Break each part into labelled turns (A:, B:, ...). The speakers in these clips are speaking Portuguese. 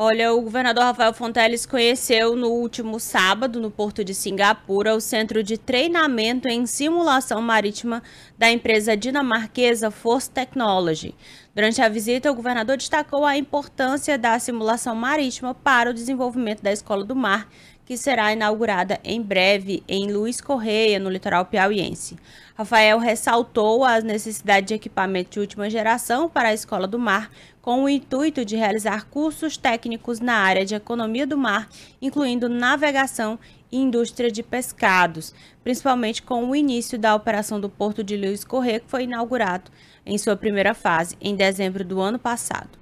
A: Olha, o governador Rafael Fonteles conheceu no último sábado, no porto de Singapura, o centro de treinamento em simulação marítima da empresa dinamarquesa Force Technology. Durante a visita, o governador destacou a importância da simulação marítima para o desenvolvimento da Escola do Mar, que será inaugurada em breve em Luiz Correia, no litoral piauiense. Rafael ressaltou as necessidades de equipamento de última geração para a Escola do Mar, com o intuito de realizar cursos técnicos na área de economia do mar, incluindo navegação e indústria de pescados, principalmente com o início da operação do Porto de Luiz Correia, que foi inaugurado em sua primeira fase em dezembro do ano passado.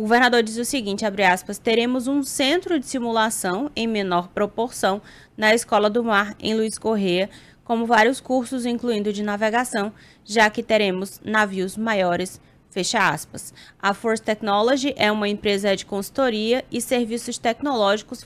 A: O governador diz o seguinte, aspas, teremos um centro de simulação em menor proporção na Escola do Mar, em Luiz Correia, como vários cursos, incluindo de navegação, já que teremos navios maiores Fecha aspas. A Force Technology é uma empresa de consultoria e serviços tecnológicos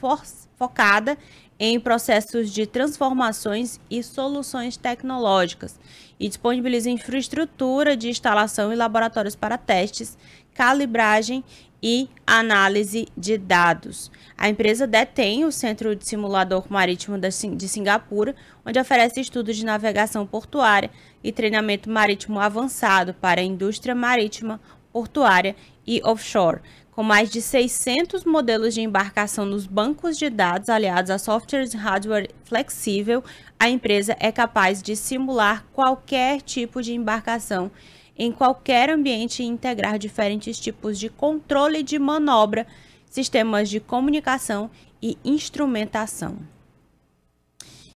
A: focada em processos de transformações e soluções tecnológicas e disponibiliza infraestrutura de instalação e laboratórios para testes, calibragem e análise de dados. A empresa detém o Centro de Simulador Marítimo de Singapura, onde oferece estudos de navegação portuária e treinamento marítimo avançado para a indústria marítima, portuária e offshore, com mais de 600 modelos de embarcação nos bancos de dados aliados a softwares e hardware flexível, a empresa é capaz de simular qualquer tipo de embarcação em qualquer ambiente e integrar diferentes tipos de controle de manobra, sistemas de comunicação e instrumentação.